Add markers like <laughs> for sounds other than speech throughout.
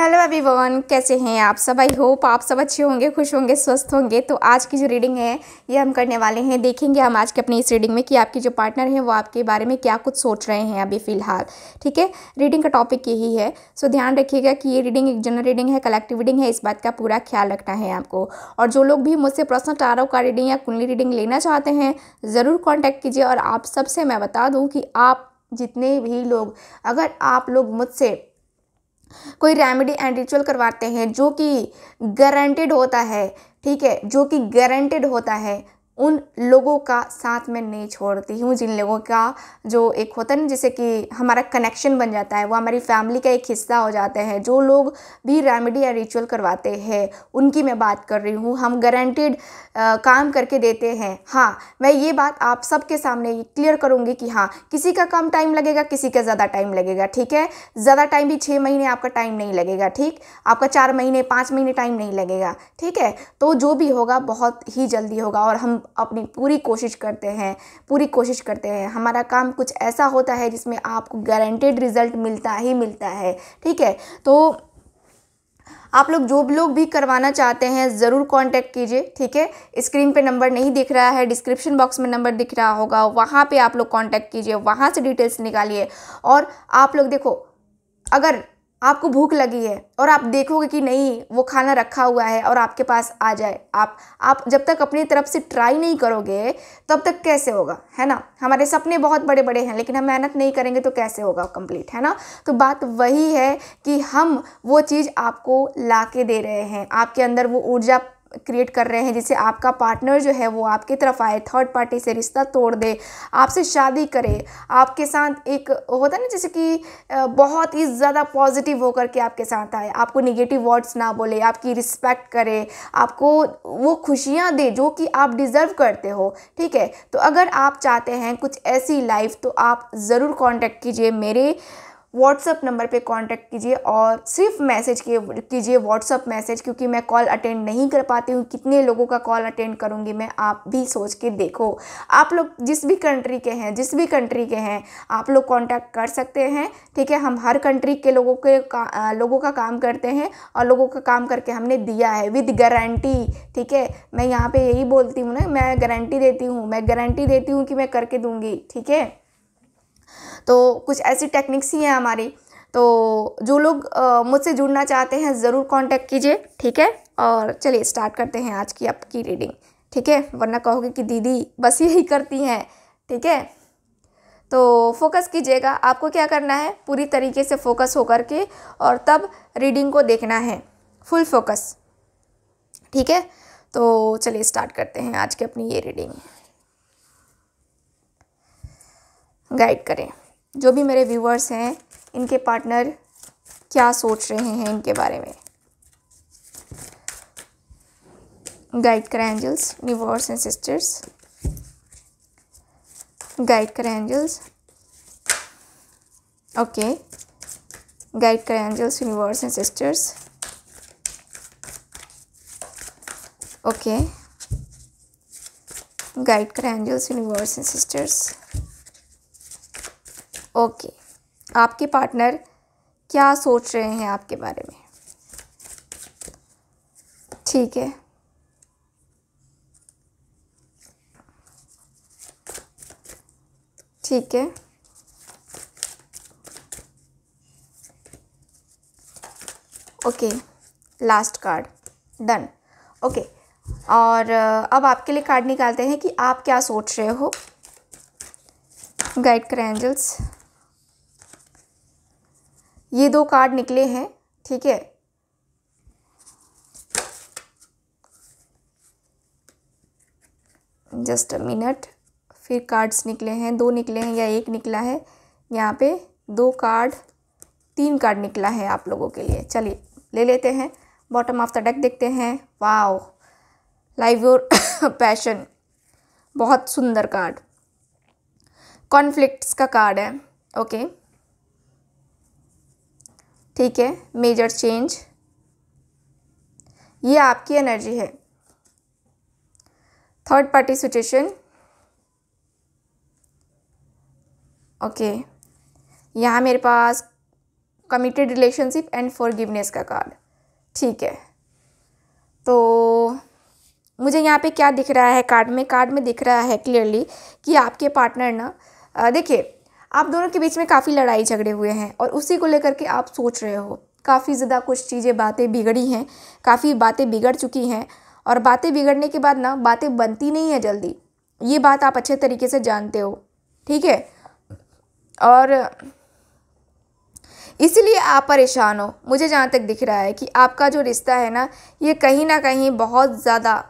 Hello everyone कैसे हैं आप सब आई होप आप सब अच्छे होंगे खुश होंगे स्वस्थ होंगे तो आज की जो रीडिंग है ये हम करने वाले हैं देखेंगे हम आज के अपनी इस रीडिंग में कि आपके जो पार्टनर हैं वो आपके बारे में क्या कुछ सोच रहे हैं अभी फ़िलहाल ठीक है रीडिंग का टॉपिक यही है सो ध्यान रखिएगा कि ये रीडिंग एक जनरल रीडिंग है कलेक्टिव रीडिंग है इस बात का पूरा ख्याल रखना है आपको और जो लोग भी मुझसे पर्सनल टारो का रीडिंग या कुंडली रीडिंग लेना चाहते हैं ज़रूर कॉन्टैक्ट कीजिए और आप सबसे मैं बता दूँ कि आप जितने भी लोग अगर आप लोग मुझसे कोई रेमेडी एंड रिचुअल करवाते हैं जो कि गारंटेड होता है ठीक है जो कि गारंटेड होता है उन लोगों का साथ में नहीं छोड़ती हूँ जिन लोगों का जो एक होता है ना जैसे कि हमारा कनेक्शन बन जाता है वो हमारी फैमिली का एक हिस्सा हो जाता है जो लोग भी रेमेडी या रिचुअल करवाते हैं उनकी मैं बात कर रही हूँ हम गारंटेड काम करके देते हैं हाँ मैं ये बात आप सबके सामने क्लियर करूँगी कि हाँ किसी का कम टाइम लगेगा किसी का ज़्यादा टाइम लगेगा ठीक है ज़्यादा टाइम भी छः महीने आपका टाइम नहीं लगेगा ठीक आपका चार महीने पाँच महीने टाइम नहीं लगेगा ठीक है तो जो भी होगा बहुत ही जल्दी होगा और हम अपनी पूरी कोशिश करते हैं पूरी कोशिश करते हैं हमारा काम कुछ ऐसा होता है जिसमें आपको गारंटेड रिजल्ट मिलता ही मिलता है ठीक है तो आप लोग जो लोग भी करवाना चाहते हैं ज़रूर कांटेक्ट कीजिए ठीक है स्क्रीन पे नंबर नहीं दिख रहा है डिस्क्रिप्शन बॉक्स में नंबर दिख रहा होगा वहाँ पे आप लोग कांटेक्ट कीजिए वहाँ से डिटेल्स निकालिए और आप लोग देखो अगर आपको भूख लगी है और आप देखोगे कि नहीं वो खाना रखा हुआ है और आपके पास आ जाए आप आप जब तक अपनी तरफ से ट्राई नहीं करोगे तब तक कैसे होगा है ना हमारे सपने बहुत बड़े बड़े हैं लेकिन हम मेहनत नहीं करेंगे तो कैसे होगा कंप्लीट है ना तो बात वही है कि हम वो चीज़ आपको ला के दे रहे हैं आपके अंदर वो ऊर्जा क्रिएट कर रहे हैं जिससे आपका पार्टनर जो है वो आपकी तरफ आए थर्ड पार्टी से रिश्ता तोड़ दे आपसे शादी करे आपके साथ एक होता है ना जैसे कि बहुत ही ज़्यादा पॉजिटिव होकर के आपके साथ आए आपको निगेटिव वर्ड्स ना बोले आपकी रिस्पेक्ट करे आपको वो खुशियाँ दे जो कि आप डिज़र्व करते हो ठीक है तो अगर आप चाहते हैं कुछ ऐसी लाइफ तो आप ज़रूर कॉन्टेक्ट कीजिए मेरे व्हाट्सअप नंबर पे कांटेक्ट कीजिए और सिर्फ मैसेज कीजिए व्हाट्सअप मैसेज क्योंकि मैं कॉल अटेंड नहीं कर पाती हूँ कितने लोगों का कॉल अटेंड करूँगी मैं आप भी सोच के देखो आप लोग जिस भी कंट्री के हैं जिस भी कंट्री के हैं आप लोग कॉन्टैक्ट कर सकते हैं ठीक है हम हर कंट्री के लोगों के का, लोगों का काम करते हैं और लोगों का काम करके हमने दिया है विद गारंटी ठीक है मैं यहाँ पर यही बोलती हूँ ना मैं गारंटी देती हूँ मैं गारंटी देती हूँ कि मैं करके दूँगी ठीक है तो कुछ ऐसी टेक्निक्स ही हैं हमारी तो जो लोग मुझसे जुड़ना चाहते हैं ज़रूर कांटेक्ट कीजिए ठीक है और चलिए स्टार्ट करते हैं आज की आपकी रीडिंग ठीक है वरना कहोगे कि दीदी बस यही करती हैं ठीक है तो फोकस कीजिएगा आपको क्या करना है पूरी तरीके से फोकस होकर के और तब रीडिंग को देखना है फुल फोकस ठीक है तो चलिए स्टार्ट करते हैं आज की अपनी ये रीडिंग गाइड करें जो भी मेरे व्यूवर्स हैं इनके पार्टनर क्या सोच रहे हैं इनके बारे में गाइड कर angels viewers and sisters guide कर एंजल्स ओके गाइड कर angels universe and sisters okay guide कर angels universe and sisters okay आपके पार्टनर क्या सोच रहे हैं आपके बारे में ठीक है ठीक है okay last card done okay और अब आपके लिए कार्ड निकालते हैं कि आप क्या सोच रहे हो गाइड करें एंजल्स ये दो कार्ड निकले हैं ठीक है जस्ट अ मिनट फिर कार्ड्स निकले हैं दो निकले हैं या एक निकला है यहाँ पे दो कार्ड तीन कार्ड निकला है आप लोगों के लिए चलिए ले लेते हैं बॉटम ऑफ द डेक देखते हैं वाओ लाइव योर पैशन बहुत सुंदर कार्ड कॉन्फ्लिक्ट्स का कार्ड है ओके okay. ठीक है मेजर चेंज ये आपकी एनर्जी है थर्ड पार्टी सिचुएशन ओके यहाँ मेरे पास कमिटेड रिलेशनशिप एंड फॉरगिवनेस का कार्ड ठीक है तो मुझे यहाँ पे क्या दिख रहा है कार्ड में कार्ड में दिख रहा है क्लियरली कि आपके पार्टनर ना देखिए आप दोनों के बीच में काफ़ी लड़ाई झगड़े हुए हैं और उसी को लेकर के आप सोच रहे हो काफ़ी ज़्यादा कुछ चीज़ें बातें बिगड़ी हैं काफ़ी बातें बिगड़ चुकी हैं और बातें बिगड़ने के बाद ना बातें बनती नहीं है जल्दी ये बात आप अच्छे तरीके से जानते हो ठीक है और इसलिए आप परेशान हो मुझे जहाँ तक दिख रहा है कि आपका जो रिश्ता है ना ये कहीं ना कहीं बहुत ज़्यादा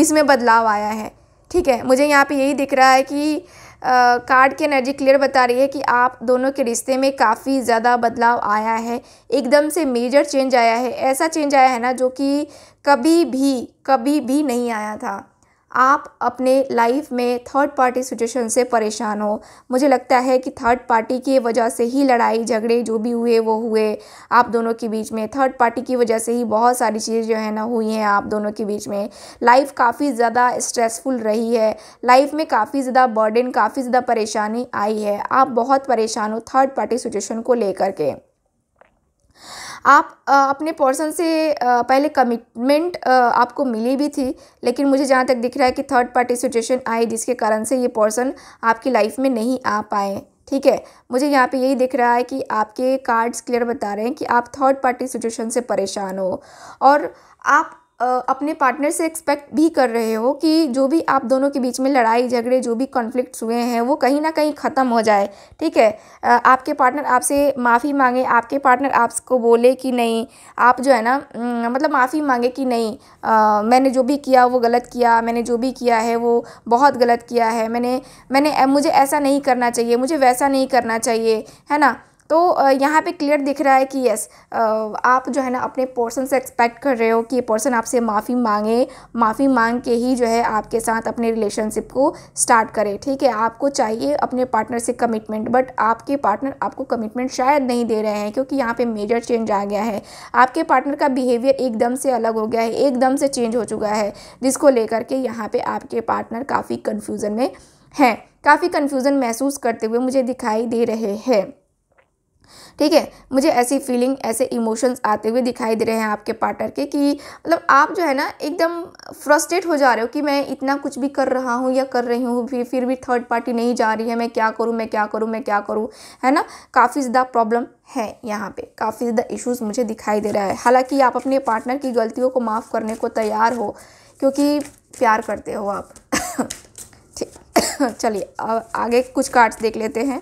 इसमें बदलाव आया है ठीक है मुझे यहाँ पे यही दिख रहा है कि कार्ड की एनर्जी क्लियर बता रही है कि आप दोनों के रिश्ते में काफ़ी ज़्यादा बदलाव आया है एकदम से मेजर चेंज आया है ऐसा चेंज आया है ना जो कि कभी भी कभी भी नहीं आया था आप अपने लाइफ में थर्ड पार्टी सिचुएशन से परेशान हो मुझे लगता है कि थर्ड पार्टी की वजह से ही लड़ाई झगड़े जो भी हुए वो हुए आप दोनों के बीच में थर्ड पार्टी की वजह से ही बहुत सारी चीज़ें जो है ना हुई हैं आप दोनों के बीच में लाइफ काफ़ी ज़्यादा स्ट्रेसफुल रही है लाइफ में काफ़ी ज़्यादा बर्डन काफ़ी ज़्यादा परेशानी आई है आप बहुत परेशान हो थर्ड पार्टी सिचुएशन को लेकर के आप अपने पोर्सन से पहले कमिटमेंट आपको मिली भी थी लेकिन मुझे जहाँ तक दिख रहा है कि थर्ड पार्टी सिचुएशन आई जिसके कारण से ये पोर्सन आपकी लाइफ में नहीं आ पाए ठीक है मुझे यहाँ पे यही दिख रहा है कि आपके कार्ड्स क्लियर बता रहे हैं कि आप थर्ड पार्टी सिचुएशन से परेशान हो और आप अपने पार्टनर से एक्सपेक्ट भी कर रहे हो कि जो भी आप दोनों के बीच में लड़ाई झगड़े जो भी कॉन्फ्लिक्ट्स हुए हैं वो कहीं ना कहीं ख़त्म हो जाए ठीक है आपके पार्टनर आपसे माफ़ी मांगे आपके पार्टनर आपको बोले कि नहीं आप जो है ना मतलब माफ़ी मांगे कि नहीं आ, मैंने जो भी किया वो गलत किया मैंने जो भी किया है वो बहुत गलत किया है मैंने मैंने मुझे ऐसा नहीं करना चाहिए मुझे वैसा नहीं करना चाहिए है ना तो यहाँ पे क्लियर दिख रहा है कि यस आप जो है ना अपने पर्सन से एक्सपेक्ट कर रहे हो कि ये पर्सन आपसे माफ़ी मांगे माफ़ी मांग के ही जो है आपके साथ अपने रिलेशनशिप को स्टार्ट करे ठीक है आपको चाहिए अपने पार्टनर से कमिटमेंट बट आपके पार्टनर आपको कमिटमेंट शायद नहीं दे रहे हैं क्योंकि यहाँ पर मेजर चेंज आ गया है आपके पार्टनर का बिहेवियर एकदम से अलग हो गया है एकदम से चेंज हो चुका है जिसको लेकर के यहाँ पर आपके पार्टनर काफ़ी कन्फ्यूज़न में हैं काफ़ी कन्फ्यूज़न महसूस करते हुए मुझे दिखाई दे रहे हैं ठीक है मुझे ऐसी फीलिंग ऐसे इमोशंस आते हुए दिखाई दे रहे हैं आपके पार्टनर के कि मतलब आप जो है ना एकदम फ्रस्ट्रेट हो जा रहे हो कि मैं इतना कुछ भी कर रहा हूँ या कर रही हूँ फिर फिर भी थर्ड पार्टी नहीं जा रही है मैं क्या करूँ मैं क्या करूँ मैं क्या करूँ है ना काफ़ी ज़्यादा प्रॉब्लम है यहाँ पे काफ़ी ज़्यादा इश्यूज़ मुझे दिखाई दे रहा है हालांकि आप अपने पार्टनर की गलतियों को माफ़ करने को तैयार हो क्योंकि प्यार करते हो आप <laughs> ठीक चलिए अब आगे कुछ कार्ड्स देख लेते हैं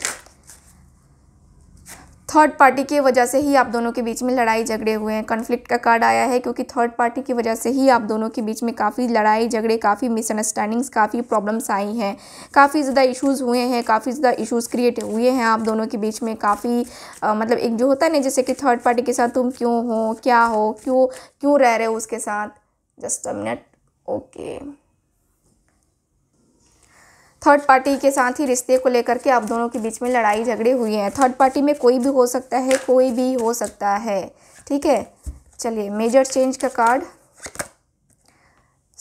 थर्ड पार्टी की वजह से ही आप दोनों के बीच में लड़ाई झगड़े हुए हैं कन्फ्लिक्ट का कार्ड आया है क्योंकि थर्ड पार्टी की वजह से ही आप दोनों के बीच में काफ़ी लड़ाई झगड़े काफ़ी मिसअंडरस्टैंडिंग्स काफ़ी प्रॉब्लम्स आई हैं काफ़ी ज़्यादा इशूज़ हुए हैं काफ़ी ज़्यादा इशूज़ क्रिएट हुए हैं आप दोनों के बीच में काफ़ी मतलब एक जो होता है ना जैसे कि थर्ड पार्टी के साथ तुम क्यों हो क्या हो क्यों क्यों रह रहे हो उसके साथ just a minute okay third party के साथ ही रिश्ते को लेकर के आप दोनों के बीच में लड़ाई झगड़े हुए हैं थर्ड पार्टी में कोई भी हो सकता है कोई भी हो सकता है ठीक है चलिए मेजर चेंज का कार्ड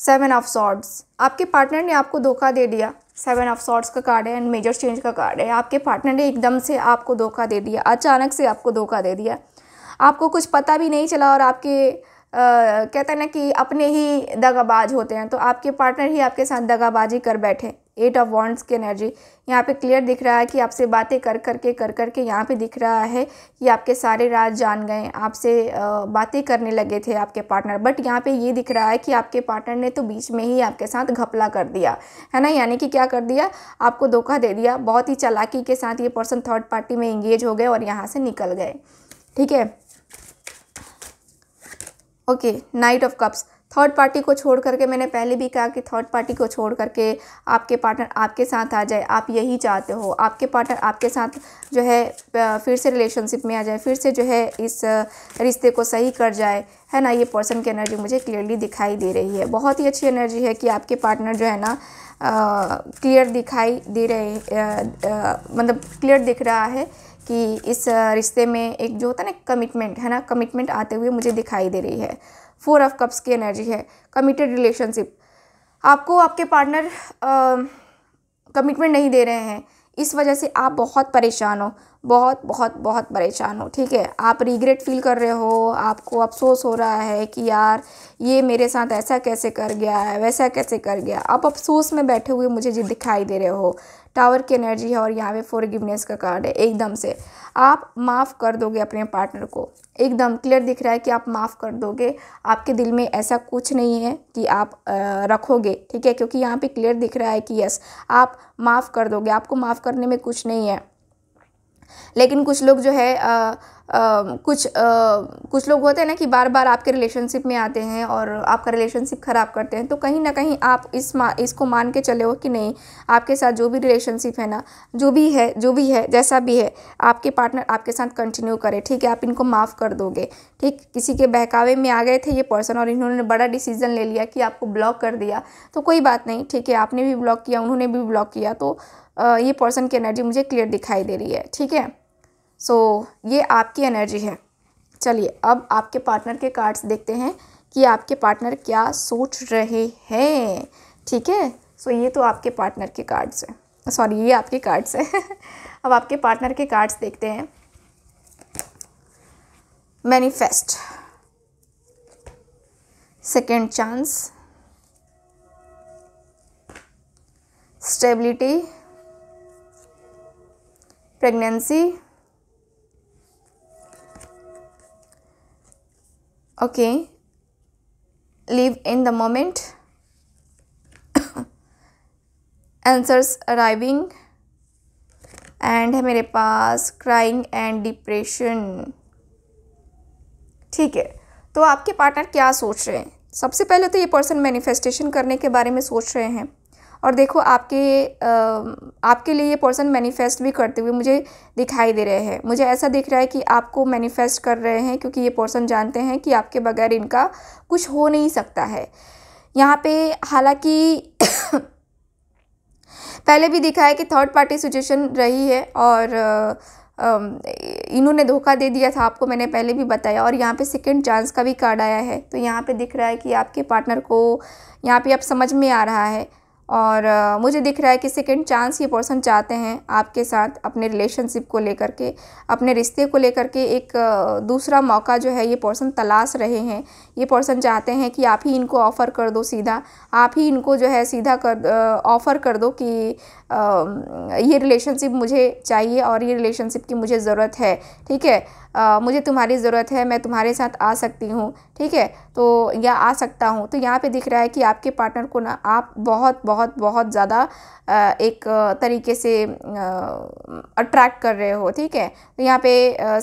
सेवन ऑफ सॉर्ड्स आपके पार्टनर ने आपको धोखा दे दिया सेवन ऑफ सॉर्ड्स का कार्ड है एंड मेजर चेंज का कार्ड है आपके पार्टनर ने एकदम से आपको धोखा दे दिया अचानक से आपको धोखा दे दिया आपको कुछ पता भी नहीं चला और आपके कहते हैं ना कि अपने ही दगाबाज होते हैं तो आपके पार्टनर ही आपके साथ दगाबाजी कर बैठे एट ऑफ वॉन्ट्स की एनर्जी यहाँ पे क्लियर दिख रहा है कि आपसे बातें कर करके कर करके के यहाँ पे दिख रहा है कि आपके सारे राज जान गए आपसे बातें करने लगे थे आपके पार्टनर बट यहाँ पे ये दिख रहा है कि आपके पार्टनर ने तो बीच में ही आपके साथ घपला कर दिया है ना यानी कि क्या कर दिया आपको धोखा दे दिया बहुत ही चलाकी के साथ ये पर्सन थर्ड पार्टी में इंगेज हो गए और यहाँ से निकल गए ठीक है okay knight of cups third party को छोड़ करके मैंने पहले भी कहा कि थर्ड पार्टी को छोड़ करके आपके पार्टनर आपके साथ आ जाए आप यही चाहते हो आपके पार्टनर आपके साथ जो है फिर से रिलेशनशिप में आ जाए फिर से जो है इस रिश्ते को सही कर जाए है ना ये पर्सन की एनर्जी मुझे क्लियरली दिखाई दे रही है बहुत ही अच्छी एनर्जी है कि आपके पार्टनर जो है ना क्लियर दिखाई दे रहे मतलब क्लियर दिख रहा है कि इस रिश्ते में एक जो होता है ना कमिटमेंट है ना कमिटमेंट आते हुए मुझे दिखाई दे रही है फोर ऑफ कप्स की एनर्जी है कमिटेड रिलेशनशिप आपको आपके पार्टनर कमिटमेंट नहीं दे रहे हैं इस वजह से आप बहुत परेशान हो बहुत बहुत बहुत परेशान हो ठीक है आप रिग्रेट फील कर रहे हो आपको अफसोस हो रहा है कि यार ये मेरे साथ ऐसा कैसे कर गया है वैसा कैसे कर गया आप अफसोस में बैठे हुए मुझे जी दिखाई दे रहे हो टावर की एनर्जी है और यहाँ पे फोर गिवनेस का कार्ड है एकदम से आप माफ़ कर दोगे अपने पार्टनर को एकदम क्लियर दिख रहा है कि आप माफ़ कर दोगे आपके दिल में ऐसा कुछ नहीं है कि आप आ, रखोगे ठीक है क्योंकि यहाँ पे क्लियर दिख रहा है कि यस आप माफ़ कर दोगे आपको माफ़ करने में कुछ नहीं है लेकिन कुछ लोग जो है आ, कुछ आ, कुछ लोग होते हैं ना कि बार बार आपके रिलेशनशिप में आते हैं और आपका रिलेशनशिप ख़राब करते हैं तो कहीं ना कहीं आप इस मा इसको मान के चले हो कि नहीं आपके साथ जो भी रिलेशनशिप है ना जो भी है जो भी है जैसा भी है आपके पार्टनर आपके साथ कंटिन्यू करे ठीक है आप इनको माफ़ कर दोगे ठीक किसी के बहकावे में आ गए थे ये पर्सन और इन्होंने बड़ा डिसीजन ले लिया कि आपको ब्लॉक कर दिया तो कोई बात नहीं ठीक है आपने भी ब्लॉक किया उन्होंने भी ब्लॉक किया तो ये पर्सन की एनर्जी मुझे क्लियर दिखाई दे रही है ठीक है सो so, ये आपकी एनर्जी है चलिए अब आपके पार्टनर के कार्ड्स देखते हैं कि आपके पार्टनर क्या सोच रहे हैं ठीक है सो so, ये तो आपके पार्टनर के कार्ड्स हैं सॉरी ये आपके कार्ड्स हैं <laughs> अब आपके पार्टनर के कार्ड्स देखते हैं manifest second chance stability pregnancy okay live in the moment <coughs> answers arriving and है मेरे पास क्राइंग एंड डिप्रेशन ठीक है तो आपके पार्टनर क्या सोच रहे हैं सबसे पहले तो ये पर्सन मैनिफेस्टेशन करने के बारे में सोच रहे हैं और देखो आपके आपके लिए ये पर्सन मैनिफेस्ट भी करते हुए मुझे दिखाई दे रहे हैं मुझे ऐसा दिख रहा है कि आपको मैनिफेस्ट कर रहे हैं क्योंकि ये पर्सन जानते हैं कि आपके बगैर इनका कुछ हो नहीं सकता है यहाँ पे हालांकि <coughs> पहले भी दिखा है कि थर्ड पार्टी सिचुएशन रही है और इन्होंने धोखा दे दिया था आपको मैंने पहले भी बताया और यहाँ पे सेकंड चांस का भी कार्ड आया है तो यहाँ पे दिख रहा है कि आपके पार्टनर को यहाँ पे अब समझ में आ रहा है और आ, मुझे दिख रहा है कि सेकेंड चांस ये पर्सन चाहते हैं आपके साथ अपने रिलेशनशिप को लेकर के अपने रिश्ते को लेकर के एक दूसरा मौका जो है ये पर्सन तलाश रहे हैं ये पर्सन चाहते हैं कि आप ही इनको ऑफ़र कर दो सीधा आप ही इनको जो है सीधा कर ऑफ़र कर दो कि आ, ये रिलेशनशिप मुझे चाहिए और ये रिलेशनशिप की मुझे ज़रूरत है ठीक है आ, मुझे तुम्हारी ज़रूरत है मैं तुम्हारे साथ आ सकती हूँ ठीक है तो या आ सकता हूँ तो यहाँ पे दिख रहा है कि आपके पार्टनर को ना आप बहुत बहुत बहुत ज़्यादा एक तरीके से अट्रैक्ट कर रहे हो ठीक है तो यहाँ पे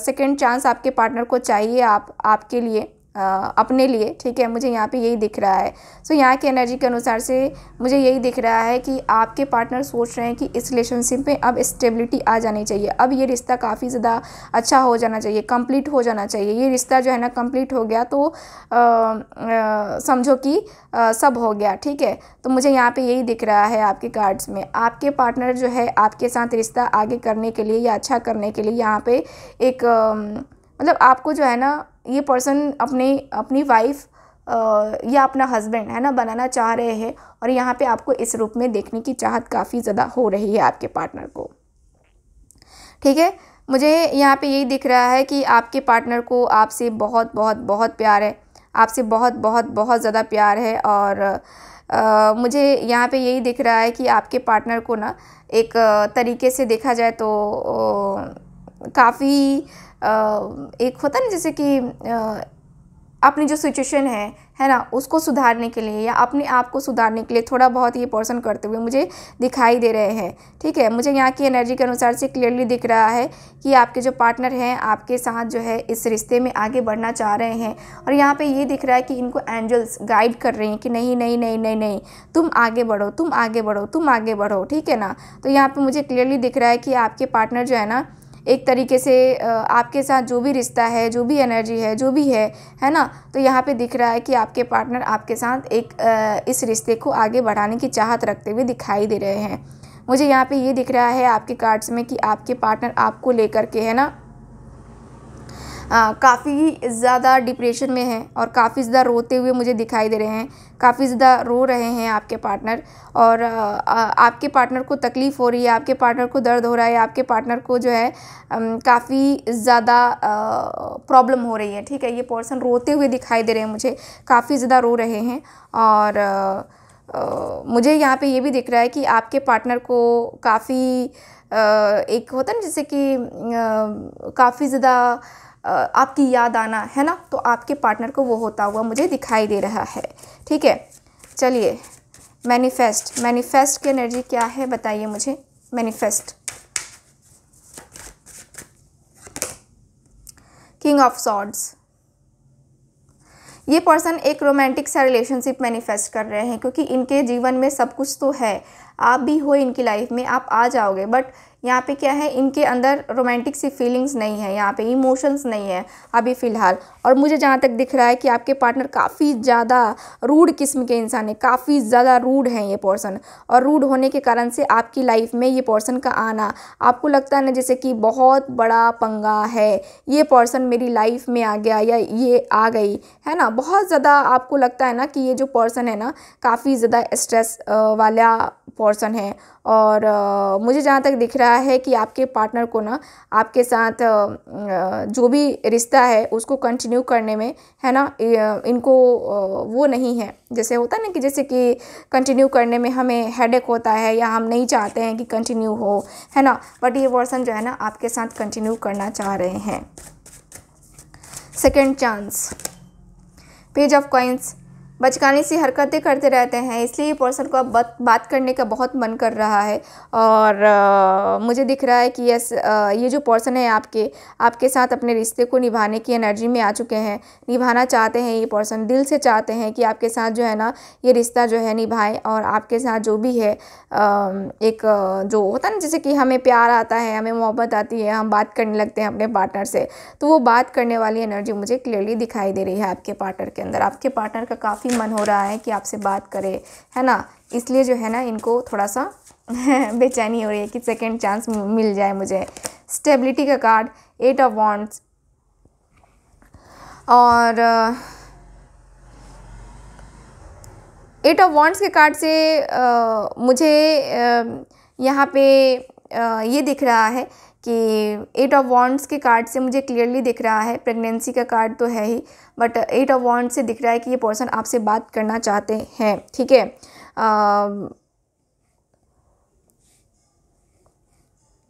सेकंड चांस आपके पार्टनर को चाहिए आप आपके लिए अपने लिए ठीक है मुझे यहाँ पे यही दिख रहा है सो so, यहाँ की एनर्जी के अनुसार से मुझे यही दिख रहा है कि आपके पार्टनर सोच रहे हैं कि इस रिलेशनशिप में अब स्टेबिलिटी आ जानी चाहिए अब ये रिश्ता काफ़ी ज़्यादा अच्छा हो जाना चाहिए कंप्लीट हो जाना चाहिए ये रिश्ता जो है ना कंप्लीट हो गया तो समझो कि सब हो गया ठीक है तो मुझे यहाँ पर यही दिख रहा है आपके कार्ड्स में आपके पार्टनर जो है आपके साथ रिश्ता आगे करने के लिए या अच्छा करने के लिए यहाँ पर एक मतलब आपको जो है ना ये पर्सन अपने अपनी वाइफ या अपना हस्बैंड है ना बनाना चाह रहे हैं और यहाँ पे आपको इस रूप में देखने की चाहत काफ़ी ज़्यादा हो रही है आपके पार्टनर को ठीक है मुझे यहाँ पे यही दिख रहा है कि आपके पार्टनर को आपसे बहुत बहुत बहुत प्यार है आपसे बहुत बहुत बहुत ज़्यादा प्यार है और आ, मुझे यहाँ पे यही दिख रहा है कि आपके पार्टनर को ना एक तरीके से देखा जाए तो काफ़ी एक होता ना जैसे कि अपनी जो सिचुएशन है है ना उसको सुधारने के लिए या अपने आप को सुधारने के लिए थोड़ा बहुत ये पोर्सन करते हुए मुझे दिखाई दे रहे हैं ठीक है मुझे यहाँ की एनर्जी के अनुसार से क्लियरली दिख रहा है कि आपके जो पार्टनर हैं आपके साथ जो है इस रिश्ते में आगे बढ़ना चाह रहे हैं और यहाँ पे ये दिख रहा है कि इनको एंजल्स गाइड कर रहे हैं कि नहीं नहीं नहीं नहीं नहीं तुम आगे बढ़ो तुम आगे बढ़ो तुम आगे बढ़ो ठीक है ना तो यहाँ पर मुझे क्लियरली दिख रहा है कि आपके पार्टनर जो है ना एक तरीके से आपके साथ जो भी रिश्ता है जो भी एनर्जी है जो भी है है ना तो यहाँ पे दिख रहा है कि आपके पार्टनर आपके साथ एक इस रिश्ते को आगे बढ़ाने की चाहत रखते हुए दिखाई दे रहे हैं मुझे यहाँ पे ये दिख रहा है आपके कार्ड्स में कि आपके पार्टनर आपको लेकर के है ना काफ़ी ज़्यादा डिप्रेशन में हैं और काफ़ी ज़्यादा रोते हुए मुझे दिखाई दे रहे हैं काफ़ी ज़्यादा रो रहे हैं आपके पार्टनर और आपके पार्टनर को तकलीफ़ हो रही है आपके पार्टनर को दर्द हो रहा है आपके पार्टनर को जो है काफ़ी ज़्यादा प्रॉब्लम हो रही है ठीक है ये पर्सन रोते हुए दिखाई दे रहे हैं मुझे काफ़ी ज़्यादा रो रहे हैं और आ, मुझे यहाँ पे ये भी दिख रहा है कि आपके पार्टनर को काफ़ी एक होता है ना जैसे कि काफ़ी ज़्यादा आपकी याद आना है ना तो आपके पार्टनर को वो होता हुआ मुझे दिखाई दे रहा है ठीक है चलिए मैनिफेस्ट मैनिफेस्ट की एनर्जी क्या है बताइए मुझे मैनिफेस्ट किंग ऑफ सॉर्ड्स ये पर्सन एक रोमांटिक सा रिलेशनशिप मैनिफेस्ट कर रहे हैं क्योंकि इनके जीवन में सब कुछ तो है आप भी हो इनकी लाइफ में आप आ जाओगे बट यहाँ पे क्या है इनके अंदर रोमांटिक सी फीलिंग्स नहीं है यहाँ पे इमोशंस नहीं है अभी फ़िलहाल और मुझे जहाँ तक दिख रहा है कि आपके पार्टनर काफ़ी ज़्यादा रूड किस्म के इंसान हैं काफ़ी ज़्यादा रूड हैं ये पर्सन और रूड होने के कारण से आपकी लाइफ में ये पर्सन का आना आपको लगता है ना जैसे कि बहुत बड़ा पंगा है ये पर्सन मेरी लाइफ में आ गया या ये आ गई है ना बहुत ज़्यादा आपको लगता है ना कि ये जो पर्सन है ना काफ़ी ज़्यादा स्ट्रेस वाला पर्सन है और आ, मुझे जहाँ तक दिख रहा है कि आपके पार्टनर को ना आपके साथ आ, जो भी रिश्ता है उसको कंटिन्यू करने में है ना इनको वो नहीं है जैसे होता ना कि जैसे कि कंटिन्यू करने में हमें हेडेक होता है या हम नहीं चाहते हैं कि कंटिन्यू हो है ना बट ये पर्सन जो है ना आपके साथ कंटिन्यू करना चाह रहे हैं second chance page of coins बचकानी सी हरकतें करते रहते हैं इसलिए ये पर्सन को अब बत बात करने का बहुत मन कर रहा है और आ, मुझे दिख रहा है कि यस ये जो पर्सन है आपके आपके साथ अपने रिश्ते को निभाने की एनर्जी में आ चुके हैं निभाना चाहते हैं ये पर्सन दिल से चाहते हैं कि आपके साथ जो है ना ये रिश्ता जो है निभाएं और आपके साथ जो भी है आ, एक जो होता ना जैसे कि हमें प्यार आता है हमें मोहब्बत आती है हम बात करने लगते हैं अपने पार्टनर से तो वो बात करने वाली एनर्जी मुझे क्लियरली दिखाई दे रही है आपके पार्टनर के अंदर आपके पार्टनर का काफ़ी काफ़ी मन हो रहा है कि आपसे बात करे है ना इसलिए जो है ना इनको थोड़ा सा <laughs> बेचैनी हो रही है कि सेकेंड चांस मिल जाए मुझे स्टेबिलिटी का कार्ड एट ऑफ वॉन्ट्स और एट ऑफ वॉन्ट्स के कार्ड से आ, uh, मुझे आ, uh, यहाँ पे आ, uh, ये दिख रहा है कि एट ऑफ वॉन्ट्स के कार्ड से मुझे क्लियरली दिख रहा है प्रेगनेंसी का कार्ड तो है ही बट एट ऑफ वॉन्ट्स से दिख रहा है कि ये पर्सन आपसे बात करना चाहते हैं ठीक है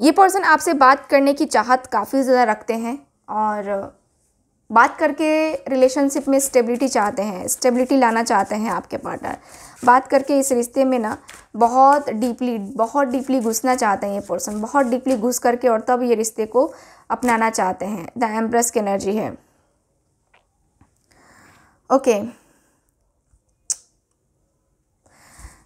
ये पर्सन आपसे बात करने की चाहत काफ़ी ज़्यादा रखते हैं और बात करके रिलेशनशिप में स्टेबिलिटी चाहते हैं स्टेबिलिटी लाना चाहते हैं आपके पार्टनर बात करके इस रिश्ते में ना बहुत डीपली बहुत डीपली घुसना चाहते हैं ये पर्सन बहुत डीपली घुस करके और तब ये रिश्ते को अपनाना चाहते हैं द एम्प्रेस की एनर्जी है ओके okay.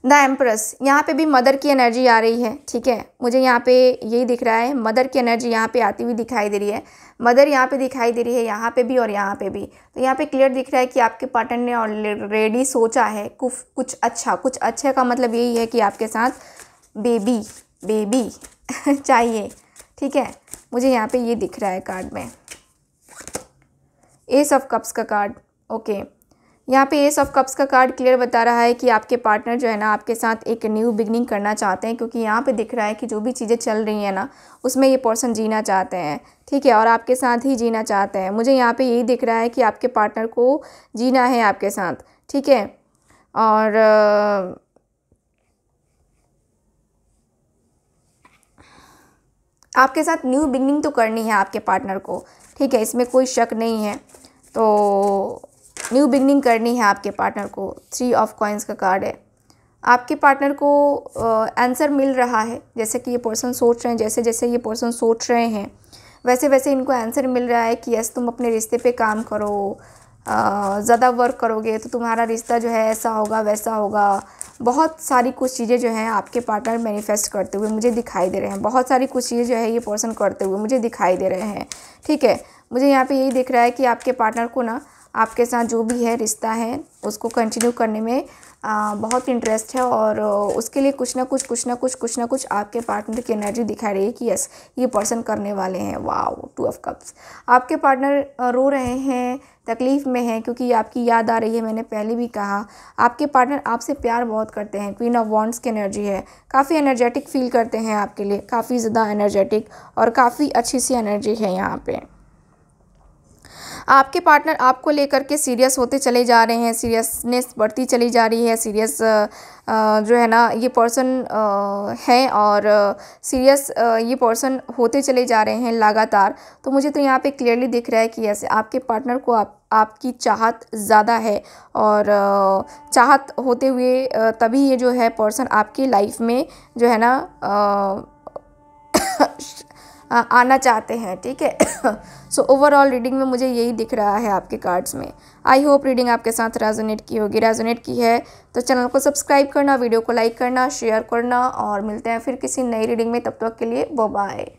द एम्प्रेस यहाँ पे भी मदर की एनर्जी आ रही है ठीक है मुझे यहाँ पे यही दिख रहा है मदर की एनर्जी यहाँ पे आती हुई दिखाई दे रही है मदर यहाँ पे दिखाई दे रही है यहाँ पे भी और यहाँ पे भी तो यहाँ पे क्लियर दिख रहा है कि आपके पार्टनर ने ऑलरेडी सोचा है कुछ कुछ अच्छा कुछ अच्छे का मतलब यही है कि आपके साथ बेबी बेबी <laughs> चाहिए ठीक है मुझे यहाँ पर ये दिख रहा है कार्ड में एस ऑफ कप्स का कार्ड ओके okay. यहाँ पे एस ऑफ कप्स का कार्ड क्लियर बता रहा है कि आपके पार्टनर जो है ना आपके साथ एक न्यू बिगनिंग करना चाहते हैं क्योंकि यहाँ पे दिख रहा है कि जो भी चीज़ें चल रही हैं ना उसमें ये पर्सन जीना चाहते हैं ठीक है और आपके साथ ही जीना चाहते हैं मुझे यहाँ पे यही दिख रहा है कि आपके पार्टनर को जीना है आपके साथ ठीक है और आपके साथ न्यू बिगनिंग तो करनी है आपके पार्टनर को ठीक है इसमें कोई शक नहीं है तो न्यू बिगनिंग करनी है आपके पार्टनर को थ्री ऑफ कॉइन्स का कार्ड है आपके पार्टनर को आंसर मिल रहा है जैसे कि ये पर्सन सोच रहे हैं जैसे जैसे ये पर्सन सोच रहे हैं वैसे वैसे इनको आंसर मिल रहा है कि यस तुम अपने रिश्ते पे काम करो ज़्यादा वर्क करोगे तो तुम्हारा रिश्ता जो है ऐसा होगा वैसा होगा बहुत सारी कुछ चीज़ें जो हैं आपके पार्टनर मैनिफेस्ट करते हुए मुझे दिखाई दे रहे हैं बहुत सारी कुछ चीज़ें जो है ये पर्सन करते हुए मुझे दिखाई दे रहे हैं ठीक है मुझे यहाँ पे यही दिख रहा है कि आपके पार्टनर को ना आपके साथ जो भी है रिश्ता है उसको कंटिन्यू करने में आ, बहुत इंटरेस्ट है और उसके लिए कुछ ना कुछ कुछ ना कुछ कुछ ना कुछ आपके पार्टनर की एनर्जी दिखा रही है कि यस ये पर्सन करने वाले हैं वाओ टू ऑफ कप्स आपके पार्टनर रो रहे हैं तकलीफ़ में है क्योंकि आपकी याद आ रही है मैंने पहले भी कहा आपके पार्टनर आपसे प्यार बहुत करते हैं क्वीन ऑफ वॉन्ट्स की एनर्जी है काफ़ी एनर्जेटिक फील करते हैं आपके लिए काफ़ी ज़्यादा एनर्जेटिक और काफ़ी अच्छी सी एनर्जी है यहाँ पर आपके पार्टनर आपको लेकर के सीरियस होते चले जा रहे हैं सीरियसनेस बढ़ती चली जा रही है सीरियस जो है ना ये पर्सन हैं और सीरियस ये पर्सन होते चले जा रहे हैं लगातार तो मुझे तो यहाँ पे क्लियरली दिख रहा है कि ऐसे आपके पार्टनर को आप आपकी चाहत ज़्यादा है और चाहत होते हुए तभी ये जो है पर्सन आपकी लाइफ में जो है ना <coughs> आना चाहते हैं ठीक है सो ओवरऑल रीडिंग में मुझे यही दिख रहा है आपके कार्ड्स में आई होप रीडिंग आपके साथ रेजोनेट की होगी रेजोनेट की है तो चैनल को सब्सक्राइब करना वीडियो को लाइक करना शेयर करना और मिलते हैं फिर किसी नई रीडिंग में तब तक के लिए वो बाय